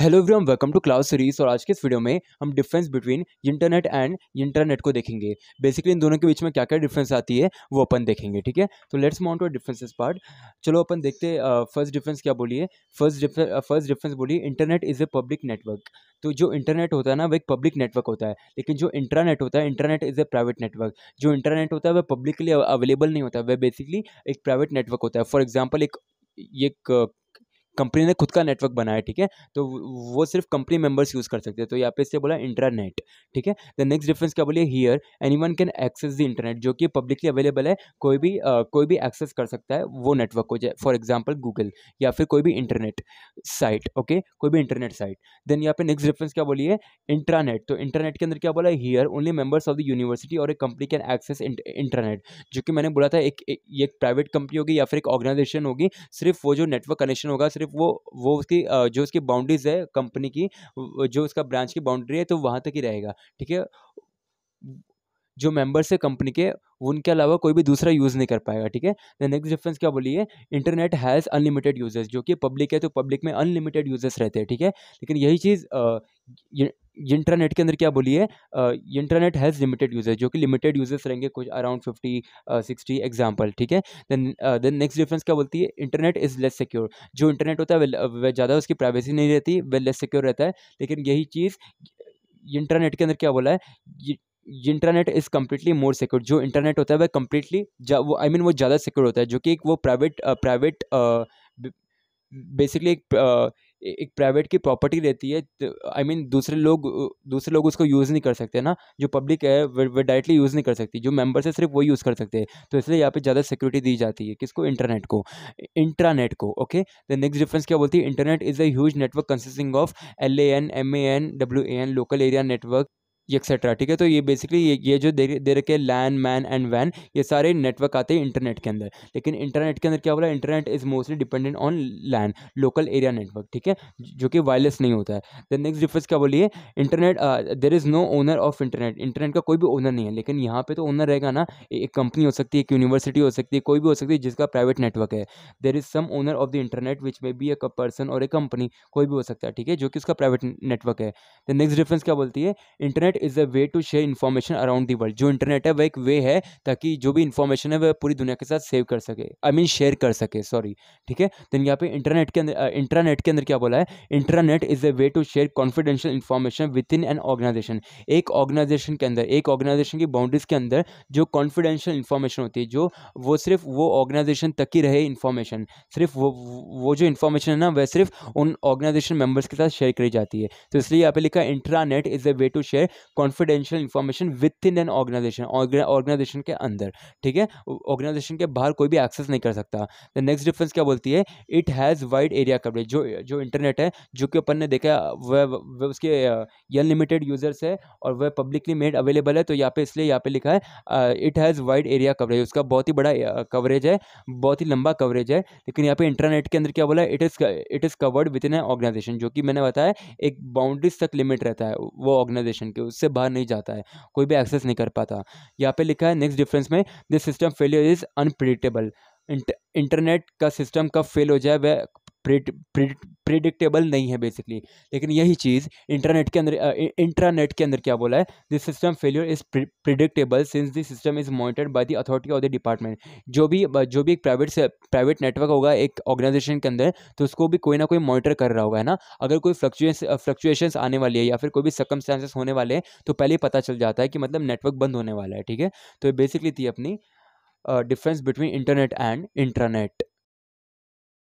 Hello everyone welcome to class series और आज के इस वीडियो में हम difference between internet and internet को देखेंगे बेसिकली इन दोनों के बीच में क्या क्या डिफरेंस आती है वो अपन देखेंगे ठीक है तो लेट्स माउंट और डिफरेंसेस पार्ट चलो अपन देखते हैं फर्स्ट डिफरेंस क्या बोलिए फर्स्ट फर्स्ट डिफरेंस बोलिए internet is a public network तो जो इंटरनेट होता है ना वो एक पब्लिक नेटवर्क होता है लेकिन जो इंटरनेट होता है internet is a private network जो इंटरनेट होता है वह पब्लिकली अवेलेबल नहीं होता वह बेसिकली एक प्राइवेट नेटवर्क होता है फॉर एग्जाम्पल एक एक कंपनी ने खुद का नेटवर्क बनाया ठीक है तो वो सिर्फ कंपनी मेंबर्स यूज़ कर सकते हैं तो यहाँ पे इससे बोला इंटरनेट ठीक है द नेक्स्ट डिफरेंस क्या बोलिए here any can access the internet जो कि पब्लिकली अवेलेबल है कोई भी आ, कोई भी एक्सेस कर सकता है वो नेटवर्क को फॉर एग्जाम्पल गूगल या फिर कोई भी इंटरनेट साइट ओके कोई भी इंटरनेट साइट देन यहाँ पे नेक्स्ट डिफरेंस क्या बोलिए इंटरनेट तो इंटरनेट के अंदर क्या बोला here only members of the university और a company can access internet जो कि मैंने बोला था एक एक प्राइवेट कंपनी होगी या फिर एक ऑर्गेनाइजेशन होगी सिर्फ वो जो नेटवर्क कनेक्शन होगा सिर्फ सिर्फ मतलब वो वो उसकी जो उसकी बाउंड्रीज है कंपनी की जो उसका ब्रांच की बाउंड्री है तो वहाँ तक ही रहेगा ठीक है जो मेंबर्स है कंपनी के उनके अलावा कोई भी दूसरा यूज़ नहीं कर पाएगा ठीक है द नेक्स्ट डिफरेंस क्या बोलिए इंटरनेट हैज़ अनलिमिटेड यूजर्स जो कि पब्लिक है तो पब्लिक में अनलिमिटेड यूजर्स रहते हैं ठीक है थीके? लेकिन यही चीज़ इंटरनेट के अंदर क्या बोलिए इंटरनेट हैज़ लिमिटेड यूजेज जो कि लिमिटेड यूजेस रहेंगे कुछ अराउंड फिफ्टी सिक्सटी एग्जाम्पल ठीक है देन देन नेक्स्ट डिफरेंस क्या बोलती है इंटरनेट इज़ लेस सिक्योर जो इंटरनेट होता है वह ज़्यादा उसकी प्राइवेसी नहीं रहती वह लेस सिक्योर रहता है लेकिन यही चीज़ इंटरनेट के अंदर क्या बोला है internet is completely more secure जो इंटरनेट होता है वह कम्प्लीटली वो आई I मीन mean, वो ज़्यादा सिक्योर होता है जो कि एक वो प्राइवेट प्राइवेट बेसिकली एक एक प्राइवेट की प्रॉपर्टी रहती है आई मीन दूसरे लोग दूसरे लोग उसको यूज़ नहीं कर सकते ना जो पब्लिक है वह डायरेक्टली यूज़ नहीं कर सकती जो मेंबर्स है सिर्फ वो यूज़ कर सकते हैं तो इसलिए यहाँ पे ज़्यादा सिक्योरिटी दी जाती है किसको इंटरनेट को इंट्रानेट को ओके द नेक्स्ट डिफरेंस क्या बोलती है internet is a huge network consisting of L A N M A N W A N local area network etcetera ठीक है तो ये बेसिकली ये, ये जो दे, रखे लैन मैन एंड वैन ये सारे नेटवर्क आते हैं इंटरनेट के अंदर लेकिन इंटरनेट के अंदर क्या बोला internet is mostly dependent on LAN local area network ठीक है जो कि वायरलेस नहीं होता है दैन नेक्स्ट डिफरेंस क्या बोलिए internet there is no owner of internet internet का कोई भी ओनर नहीं है लेकिन यहाँ पर तो ओनर रहेगा ना एक कंपनी हो सकती है एक यूनिवर्सिटी हो सकती है कोई भी हो सकती है जिसका प्राइवेट नेटवर्क है there is some owner of the internet which may be a person और ए कंपनी कोई भी हो सकता है ठीक है जो कि उसका प्राइवेट नेटवर्क है दैन नेक्स्ट डिफरेंस क्या बोलती है internet is a way to share information around the world जो इंटरनेट है वह एक वे है ताकि जो भी इन्फॉर्मेशन है वह पूरी दुनिया के साथ सेव कर सके आई मीन शेयर कर सके सॉरी ठीक है देन यहाँ पे इंटरनेट के अंदर इंटरनेट के अंदर क्या बोला है internet is a way to share confidential information within an organization एक ऑर्गेनाइजेशन के अंदर एक ऑर्गेनाइजेशन की बाउंड्रीज के अंदर जो कॉन्फिडेंशियल इन्फॉर्मेशन होती है जो वो सिर्फ वो ऑर्गेनाइजेशन तक ही रहे इन्फॉर्मेशन सिर्फ वो वो जो इन्फॉर्मेशन है ना वह सिर्फ उन ऑर्गेनाइजेशन मेंबर्स के साथ शेयर करी जाती है तो इसलिए यहाँ पे लिखा intranet is a way to share confidential information within an organization organization के अंदर ठीक है ऑर्गेनाइजेशन के बाहर कोई भी एक्सेस नहीं कर सकता द नेक्स्ट डिफरेंस क्या बोलती है it has wide area coverage जो जो इंटरनेट है जो कि अपन ने देखा वह वह उसके अनलिमिटेड यूजर्स है और वह पब्लिकली मेड अवेलेबल है तो यहाँ पे इसलिए यहाँ पे लिखा है it has wide area coverage उसका बहुत ही बड़ा कवरेज है बहुत ही लंबा कवरेज है लेकिन यहाँ पे इंटरनेट के अंदर क्या बोला है it is it is covered within organization जो कि मैंने बताया एक बाउंड्रीज तक लिमिट रहता है वो ऑर्गेनाइजेशन के उस उससे बाहर नहीं जाता है कोई भी एक्सेस नहीं कर पाता यहाँ पे लिखा है नेक्स्ट डिफरेंस में this system failure is unpredictable internet का सिस्टम कब फेल हो जाए वह प्रिडिक्टेबल नहीं है बेसिकली लेकिन यही चीज़ इंटरनेट के अंदर इंटरनेट के अंदर क्या बोला है this system failure is predictable since this system is monitored by the authority of the department जो भी जो भी एक प्राइवेट से प्राइवेट नेटवर्क होगा एक ऑर्गेनाइजेशन के अंदर तो उसको भी कोई ना कोई मॉनिटर कर रहा होगा है ना अगर कोई फ्लक्चुएस फ्लक्चुएशन आने वाली है या फिर कोई भी सकम होने वाले हैं तो पहले ही पता चल जाता है कि मतलब नेटवर्क बंद होने वाला है ठीक है तो बेसिकली थी अपनी difference between internet and internet